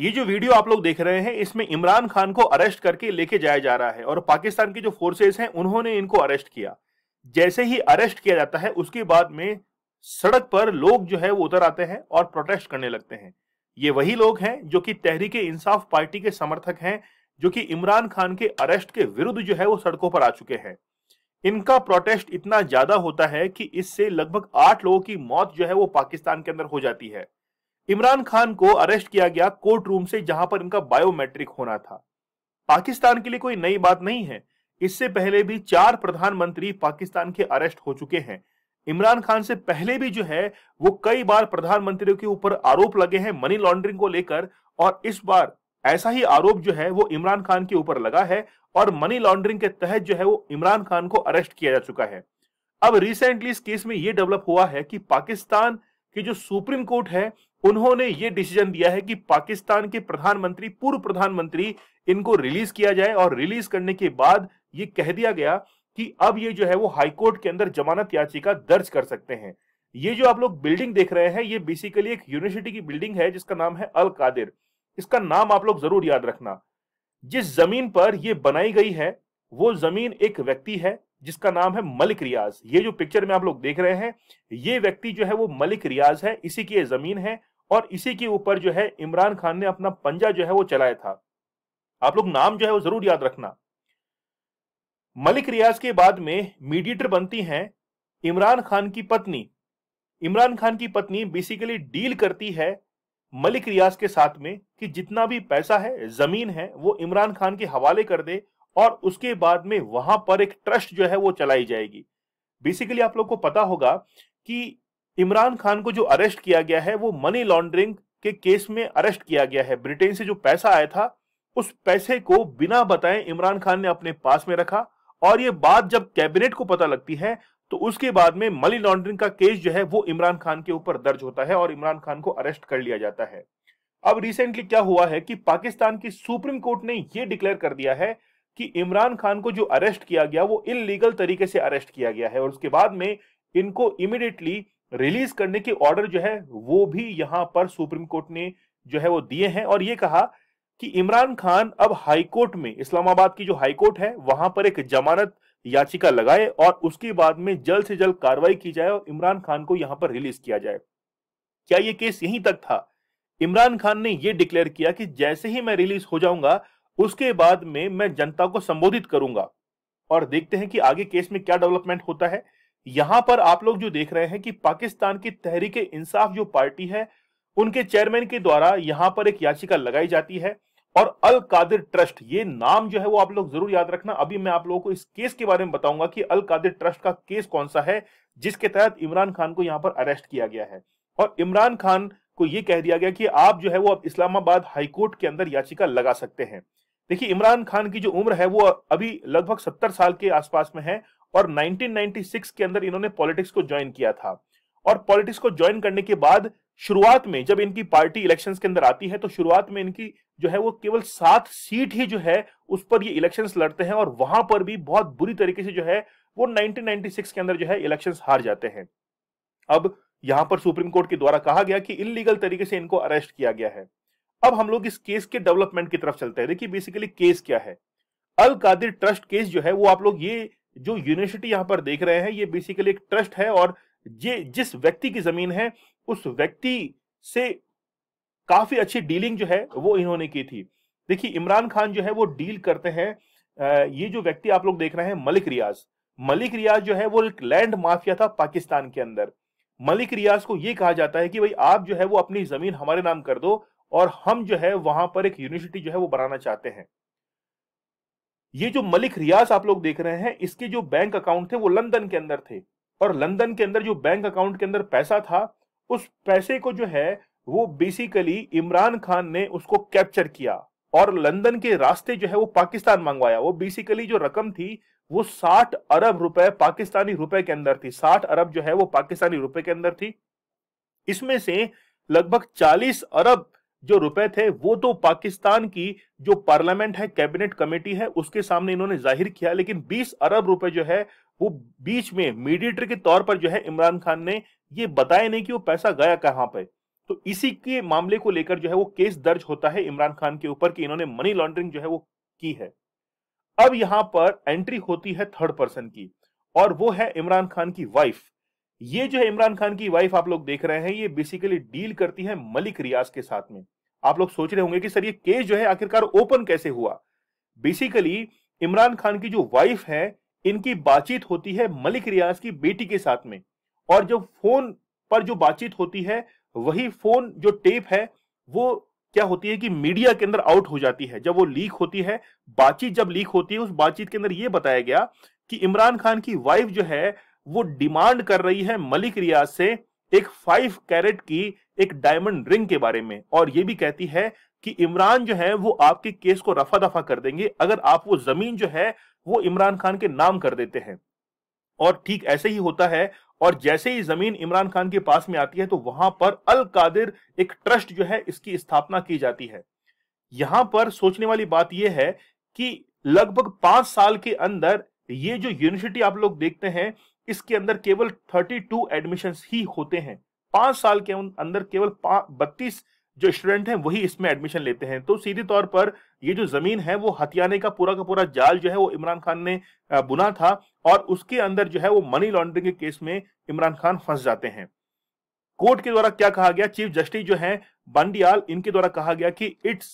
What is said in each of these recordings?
ये जो वीडियो आप लोग देख रहे हैं इसमें इमरान खान को अरेस्ट करके लेके जाया जा रहा है और पाकिस्तान की जो फोर्सेस हैं उन्होंने इनको अरेस्ट किया जैसे ही अरेस्ट किया जाता है उसके बाद में सड़क पर लोग जो है वो उतर आते हैं और प्रोटेस्ट करने लगते हैं ये वही लोग हैं जो कि तहरीक इंसाफ पार्टी के समर्थक हैं जो कि इमरान खान के अरेस्ट के विरुद्ध जो है वो सड़कों पर आ चुके हैं इनका प्रोटेस्ट इतना ज्यादा होता है कि इससे लगभग आठ लोगों की मौत जो है वो पाकिस्तान के अंदर हो जाती है इमरान खान को अरेस्ट किया गया कोर्ट रूम से जहां पर इनका बायोमेट्रिक होना था पाकिस्तान के लिए कोई नई बात नहीं है इससे पहले भी चार प्रधानमंत्री पाकिस्तान के अरेस्ट हो चुके हैं इमरान खान से पहले भी जो है वो कई बार प्रधानमंत्रियों के ऊपर आरोप लगे हैं मनी लॉन्ड्रिंग को लेकर और इस बार ऐसा ही आरोप जो है वो इमरान खान के ऊपर लगा है और मनी लॉन्ड्रिंग के तहत जो है वो इमरान खान को अरेस्ट किया जा चुका है अब रिसेंटली इस केस में ये डेवलप हुआ है कि पाकिस्तान की जो सुप्रीम कोर्ट है उन्होंने ये डिसीजन दिया है कि पाकिस्तान के प्रधानमंत्री पूर्व प्रधानमंत्री इनको रिलीज किया जाए और रिलीज करने के बाद ये कह दिया गया कि अब ये जो है वो हाईकोर्ट के अंदर जमानत याचिका दर्ज कर सकते हैं ये जो आप लोग बिल्डिंग देख रहे हैं ये बेसिकली एक यूनिवर्सिटी की बिल्डिंग है जिसका नाम है अल कादिर इसका नाम आप लोग जरूर याद रखना जिस जमीन पर यह बनाई गई है वो जमीन एक व्यक्ति है जिसका नाम है मलिक रियाज ये जो पिक्चर में आप लोग देख रहे हैं ये व्यक्ति जो है वो मलिक रियाज है इसी की ये जमीन है और इसी के ऊपर जो है इमरान खान ने अपना पंजा जो है वो चलाया था आप लोग नाम जो है वो जरूर याद रखना मलिक रियाज के बाद में मीडिएटर बनती हैं इमरान खान की पत्नी इमरान खान की पत्नी बेसिकली डील करती है मलिक रियाज के साथ में कि जितना भी पैसा है जमीन है वो इमरान खान के हवाले कर दे और उसके बाद में वहां पर एक ट्रस्ट जो है वो चलाई जाएगी बेसिकली आप लोग को पता होगा कि इमरान खान को जो अरेस्ट किया गया है वो मनी लॉन्ड्रिंग के केस में अरेस्ट किया गया है ब्रिटेन से जो पैसा आया था उस पैसे को बिना बताए इमरान खान ने अपने पास में रखा और ये बात जब कैबिनेट को पता लगती है तो उसके बाद में मनी लॉन्ड्रिंग का केस जो है वो इमरान खान के ऊपर दर्ज होता है और इमरान खान को अरेस्ट कर लिया जाता है अब रिसेंटली क्या हुआ है कि पाकिस्तान की सुप्रीम कोर्ट ने यह डिक्लेयर कर दिया है कि इमरान खान को जो अरेस्ट किया गया वो इलीगल तरीके से अरेस्ट किया गया है और उसके बाद में इनको इमिडिएटली रिलीज करने के ऑर्डर जो है वो भी यहां पर सुप्रीम कोर्ट ने जो है वो दिए हैं और ये कहा कि इमरान खान अब हाईकोर्ट में इस्लामाबाद की जो हाईकोर्ट है वहां पर एक जमानत याचिका लगाए और उसके बाद में जल्द से जल्द कार्रवाई की जाए और इमरान खान को यहां पर रिलीज किया जाए क्या ये केस यहीं तक था इमरान खान ने यह डिक्लेयर किया कि जैसे ही मैं रिलीज हो जाऊंगा उसके बाद में मैं जनता को संबोधित करूंगा और देखते हैं कि आगे केस में क्या डेवलपमेंट होता है यहां पर आप लोग जो देख रहे हैं कि पाकिस्तान की तहरीक इंसाफ जो पार्टी है उनके चेयरमैन के द्वारा यहां पर एक याचिका लगाई जाती है और अल कादिर ट्रस्ट ये नाम जो है वो आप लोग जरूर याद रखना अभी मैं आप लोगों को इस केस के बारे में बताऊंगा कि अल कादिर ट्रस्ट का केस कौन सा है जिसके तहत इमरान खान को यहां पर अरेस्ट किया गया है और इमरान खान को यह कह दिया गया कि आप जो है वो अब इस्लामाबाद हाईकोर्ट के अंदर याचिका लगा सकते हैं देखिए इमरान खान की जो उम्र है वो अभी लगभग सत्तर साल के आसपास में है और 1996 के अंदर इन्होंने पॉलिटिक्स को ज्वाइन किया था और पॉलिटिक्स को ज्वाइन करने के बाद शुरुआत में जब इनकी पार्टी इलेक्शंस के अंदर आती है तो शुरुआत में इनकी जो है वो केवल सात सीट ही जो है उस पर ये इलेक्शंस लड़ते हैं और वहां पर भी बहुत बुरी तरीके से जो है वो 1996 के अंदर जो है इलेक्शंस हार जाते हैं अब यहां पर सुप्रीम कोर्ट के द्वारा कहा गया कि इनलीगल तरीके से इनको अरेस्ट किया गया है अब हम लोग इस केस के डेवलपमेंट की तरफ चलते हैं देखिए बेसिकली केस क्या है अल कादिर ट्रस्ट केस जो है वो आप लोग ये जो यूनिवर्सिटी यहाँ पर देख रहे हैं ये बेसिकली एक ट्रस्ट है और ये जिस व्यक्ति की जमीन है उस व्यक्ति से काफी अच्छी डीलिंग जो है वो इन्होंने की थी देखिए इमरान खान जो है वो डील करते हैं ये जो व्यक्ति आप लोग देख रहे हैं मलिक रियाज मलिक रियाज जो है वो एक लैंड माफिया था पाकिस्तान के अंदर मलिक रियाज को ये कहा जाता है कि भाई आप जो है वो अपनी जमीन हमारे नाम कर दो और हम जो है वहां पर एक यूनिवर्सिटी जो है वो बनाना चाहते हैं ये जो मलिक रियाज आप लोग देख रहे हैं इसके जो बैंक अकाउंट थे वो लंदन के अंदर थे और लंदन के अंदर जो बैंक अकाउंट के अंदर पैसा था उस पैसे को जो है वो बेसिकली इमरान खान ने उसको कैप्चर किया और लंदन के रास्ते जो है वो पाकिस्तान मंगवाया वो बेसिकली जो रकम थी वो 60 अरब रुपए पाकिस्तानी रुपए के अंदर थी 60 अरब जो है वो पाकिस्तानी रुपए के अंदर थी इसमें से लगभग 40 अरब जो रुपए थे वो तो पाकिस्तान की जो पार्लियामेंट है कैबिनेट कमेटी है उसके सामने इन्होंने जाहिर किया लेकिन 20 अरब रुपए जो है वो बीच में मीडिएटर के तौर पर जो है इमरान खान ने ये बताया नहीं कि वो पैसा गया कहां पर तो इसी के मामले को लेकर जो है वो केस दर्ज होता है इमरान खान के ऊपर कि इन्होंने मनी लॉन्ड्रिंग जो है वो की है अब यहां पर एंट्री होती है थर्ड पर्सन की और वो है इमरान खान की वाइफ ये जो है इमरान खान की वाइफ आप लोग देख रहे हैं ये बेसिकली डील करती है मलिक रियाज के साथ में आप लोग सोच रहे होंगे कि सर ये केस जो है आखिरकार ओपन कैसे हुआ बेसिकली इमरान खान की जो वाइफ है इनकी बातचीत होती है मलिक रियाज की बेटी के साथ में और जो फोन पर जो बातचीत होती है वही फोन जो टेप है वो क्या होती है कि मीडिया के अंदर आउट हो जाती है जब वो लीक होती है बातचीत जब लीक होती है उस बातचीत के अंदर ये बताया गया कि इमरान खान की वाइफ जो है वो डिमांड कर रही है मलिक रियाज से एक फाइव कैरेट की एक डायमंड रिंग के बारे में और ये भी कहती है कि इमरान जो है वो आपके केस को रफा दफा कर देंगे अगर आप वो जमीन जो है वो इमरान खान के नाम कर देते हैं और ठीक ऐसे ही होता है और जैसे ही जमीन इमरान खान के पास में आती है तो वहां पर अल कादिर एक ट्रस्ट जो है इसकी स्थापना की जाती है यहां पर सोचने वाली बात यह है कि लगभग पांच साल के अंदर ये जो यूनिवर्सिटी आप लोग देखते हैं इसके अंदर केवल 32 एडमिशंस ही होते हैं पांच साल के अंदर केवल बत्तीस जो स्टूडेंट हैं वही इसमें एडमिशन लेते हैं तो सीधे तौर पर ये जो जमीन है वो हथियाने का पूरा का पूरा जाल जो है वो इमरान खान ने बुना था और उसके अंदर जो है वो मनी लॉन्ड्रिंग के केस में इमरान खान फंस जाते हैं कोर्ट के द्वारा क्या कहा गया चीफ जस्टिस जो है बंडियाल इनके द्वारा कहा गया कि it's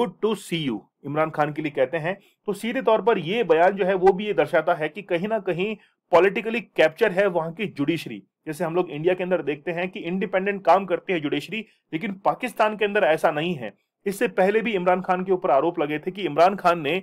good to see you Imran Khan के लिए कहते हैं तो सीधे तौर पर यह बयान जो है वो भी ये दर्शाता है कि कहीं ना कहीं पॉलिटिकली कैप्चर है वहां की जुडिशरी जैसे हम लोग इंडिया के अंदर देखते हैं कि इंडिपेंडेंट काम करती है जुडिशरी लेकिन पाकिस्तान के अंदर ऐसा नहीं है इससे पहले भी इमरान खान के ऊपर आरोप लगे थे कि इमरान खान ने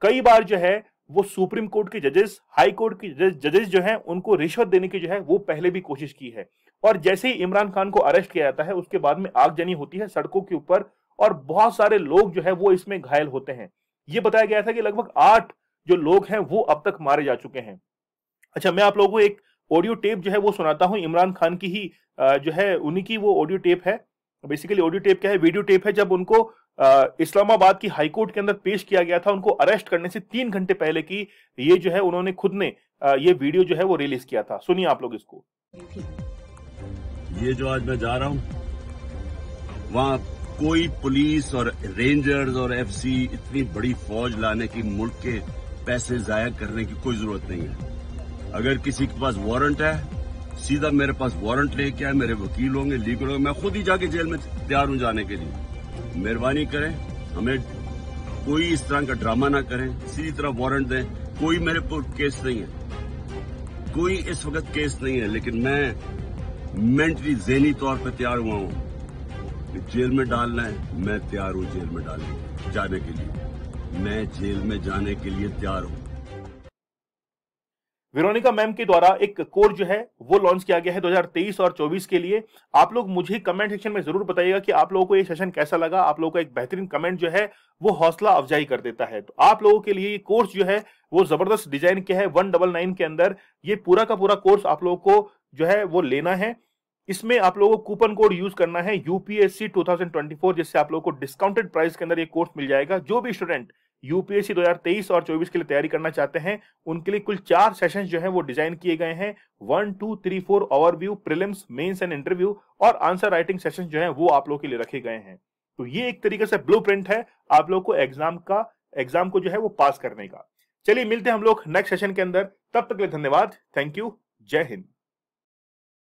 कई बार जो है वो सुप्रीम कोर्ट के जजेस हाई कोर्ट के जजेस जो हैं उनको रिश्वत देने की जो है वो पहले भी कोशिश की है और जैसे ही इमरान खान को अरेस्ट किया जाता है उसके बाद में आगजनी होती है सड़कों के ऊपर और बहुत सारे लोग जो है वो इसमें घायल होते हैं ये बताया गया था कि लगभग आठ जो लोग हैं वो अब तक मारे जा चुके हैं अच्छा मैं आप लोगों को एक ऑडियो टेप जो है वो सुनाता हूँ इमरान खान की ही जो है उन्हीं की वो ऑडियो टेप है बेसिकली ऑडियो टेप क्या है वीडियो टेप है जब उनको इस्लामाबाद की हाईकोर्ट के अंदर पेश किया गया था उनको अरेस्ट करने से तीन घंटे पहले की ये जो है उन्होंने खुद ने ये वीडियो जो है वो रिलीज किया था सुनिए आप लोग इसको ये जो आज मैं जा रहा हूँ वहाँ कोई पुलिस और रेंजर्स और एफसी इतनी बड़ी फौज लाने की मुल्क के पैसे जाया करने की कोई जरूरत नहीं है अगर किसी के पास वारंट है सीधा मेरे पास वारंट लेके आए मेरे वकील होंगे लीगल होंगे मैं खुद ही जाके जेल में तैयार हूं जाने के लिए मेहरबानी करें हमें कोई इस तरह का ड्रामा ना करें सीधी तरह वारंट दें कोई मेरे पर केस नहीं है कोई इस वक्त केस नहीं है लेकिन मैं मेंटली जहनी तौर पर तैयार हुआ हूं जेल में डालना है मैं तैयार हूं जेल में डालने जाने के लिए मैं जेल में जाने के लिए तैयार हूं वेरोनिका मैम के द्वारा एक कोर्स जो है वो लॉन्च किया गया है 2023 और 24 के लिए आप लोग मुझे कमेंट सेक्शन में जरूर बताइएगा कि आप लोगों को ये सेशन कैसा लगा आप लोगों का एक बेहतरीन कमेंट जो है वो हौसला अफजाई कर देता है तो आप लोगों के लिए ये कोर्स जो है वो जबरदस्त डिजाइन के है वन डबल नाइन के अंदर ये पूरा का पूरा कोर्स आप लोगों को जो है वो लेना है इसमें आप लोगों को कूपन कोड यूज करना है यूपीएससी टू जिससे आप लोगों को डिस्काउंटेड प्राइस के अंदर ये कोर्स मिल जाएगा जो भी स्टूडेंट यूपीएससी 2023 और 24 के लिए तैयारी करना चाहते हैं उनके लिए कुल चार सेशंस जो है वो डिजाइन किए गए हैं one two three four overview prelims mains and interview और आंसर राइटिंग सेशन जो है वो आप लोगों के लिए रखे गए हैं तो ये एक तरीके से ब्लू है आप लोग को एग्जाम का एग्जाम को जो है वो पास करने का चलिए मिलते हैं हम लोग नेक्स्ट सेशन के अंदर तब तक के लिए धन्यवाद थैंक यू जय हिंद